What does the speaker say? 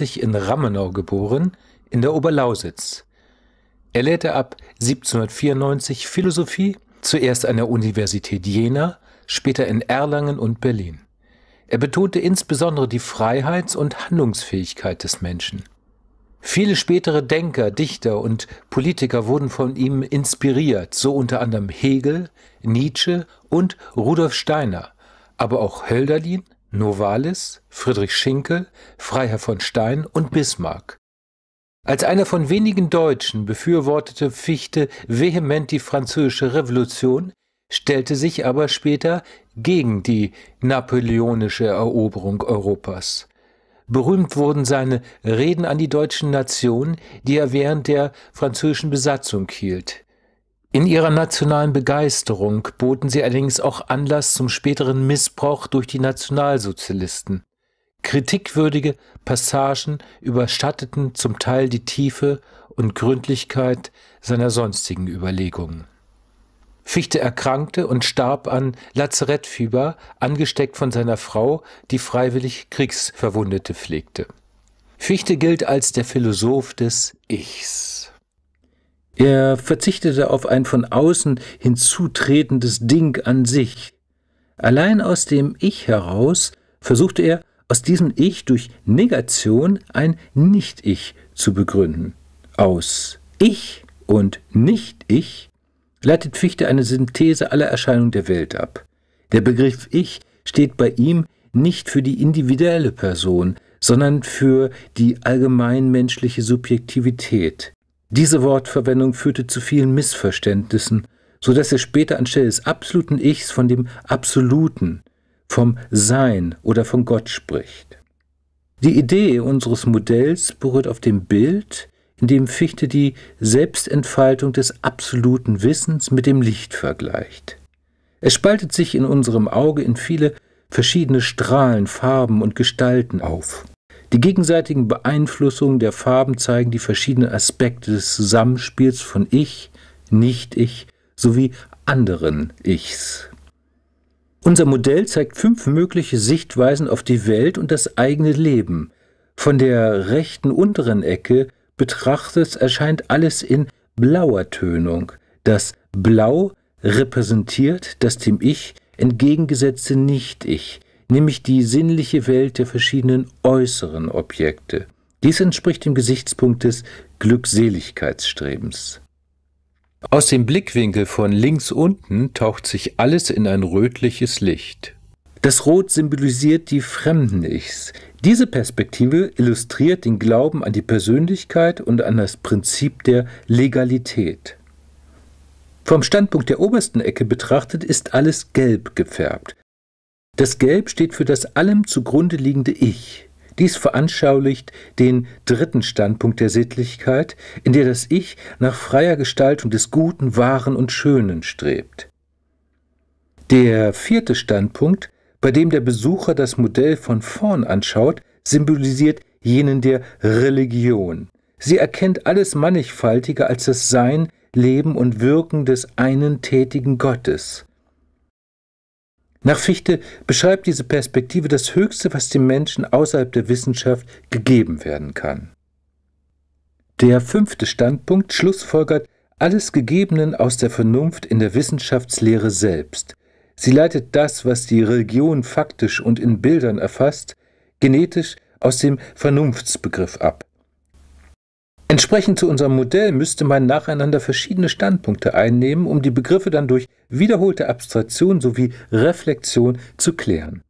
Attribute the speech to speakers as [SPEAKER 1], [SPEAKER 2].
[SPEAKER 1] 1760 in Rammenau geboren, in der Oberlausitz. Er lehrte ab 1794 Philosophie, zuerst an der Universität Jena, später in Erlangen und Berlin. Er betonte insbesondere die Freiheits- und Handlungsfähigkeit des Menschen. Viele spätere Denker, Dichter und Politiker wurden von ihm inspiriert, so unter anderem Hegel, Nietzsche und Rudolf Steiner, aber auch Hölderlin, Novalis, Friedrich Schinkel, Freiherr von Stein und Bismarck. Als einer von wenigen Deutschen befürwortete Fichte vehement die französische Revolution, stellte sich aber später gegen die napoleonische Eroberung Europas. Berühmt wurden seine Reden an die deutsche Nation, die er während der französischen Besatzung hielt. In ihrer nationalen Begeisterung boten sie allerdings auch Anlass zum späteren Missbrauch durch die Nationalsozialisten. Kritikwürdige Passagen überschatteten zum Teil die Tiefe und Gründlichkeit seiner sonstigen Überlegungen. Fichte erkrankte und starb an Lazarettfieber, angesteckt von seiner Frau, die freiwillig Kriegsverwundete pflegte. Fichte gilt als der Philosoph des Ichs. Er verzichtete auf ein von außen hinzutretendes Ding an sich. Allein aus dem Ich heraus versuchte er, aus diesem Ich durch Negation ein Nicht-Ich zu begründen. Aus Ich und Nicht-Ich leitet Fichte eine Synthese aller Erscheinungen der Welt ab. Der Begriff Ich steht bei ihm nicht für die individuelle Person, sondern für die allgemeinmenschliche Subjektivität. Diese Wortverwendung führte zu vielen Missverständnissen, so dass er später anstelle des absoluten Ichs von dem Absoluten, vom Sein oder von Gott spricht. Die Idee unseres Modells berührt auf dem Bild, in dem Fichte die Selbstentfaltung des absoluten Wissens mit dem Licht vergleicht. Es spaltet sich in unserem Auge in viele verschiedene Strahlen, Farben und Gestalten auf. Die gegenseitigen Beeinflussungen der Farben zeigen die verschiedenen Aspekte des Zusammenspiels von Ich, Nicht-Ich sowie anderen Ichs. Unser Modell zeigt fünf mögliche Sichtweisen auf die Welt und das eigene Leben. Von der rechten unteren Ecke betrachtet erscheint alles in blauer Tönung. Das Blau repräsentiert das dem Ich entgegengesetzte Nicht-Ich, nämlich die sinnliche Welt der verschiedenen äußeren Objekte. Dies entspricht dem Gesichtspunkt des Glückseligkeitsstrebens. Aus dem Blickwinkel von links unten taucht sich alles in ein rötliches Licht. Das Rot symbolisiert die fremden Ichs. Diese Perspektive illustriert den Glauben an die Persönlichkeit und an das Prinzip der Legalität. Vom Standpunkt der obersten Ecke betrachtet ist alles gelb gefärbt. Das Gelb steht für das allem zugrunde liegende Ich. Dies veranschaulicht den dritten Standpunkt der Sittlichkeit, in der das Ich nach freier Gestaltung des Guten, Wahren und Schönen strebt. Der vierte Standpunkt, bei dem der Besucher das Modell von vorn anschaut, symbolisiert jenen der Religion. Sie erkennt alles mannigfaltiger als das Sein, Leben und Wirken des einen tätigen Gottes. Nach Fichte beschreibt diese Perspektive das Höchste, was dem Menschen außerhalb der Wissenschaft gegeben werden kann. Der fünfte Standpunkt schlussfolgert alles Gegebenen aus der Vernunft in der Wissenschaftslehre selbst. Sie leitet das, was die Religion faktisch und in Bildern erfasst, genetisch aus dem Vernunftsbegriff ab. Entsprechend zu unserem Modell müsste man nacheinander verschiedene Standpunkte einnehmen, um die Begriffe dann durch wiederholte Abstraktion sowie Reflexion zu klären.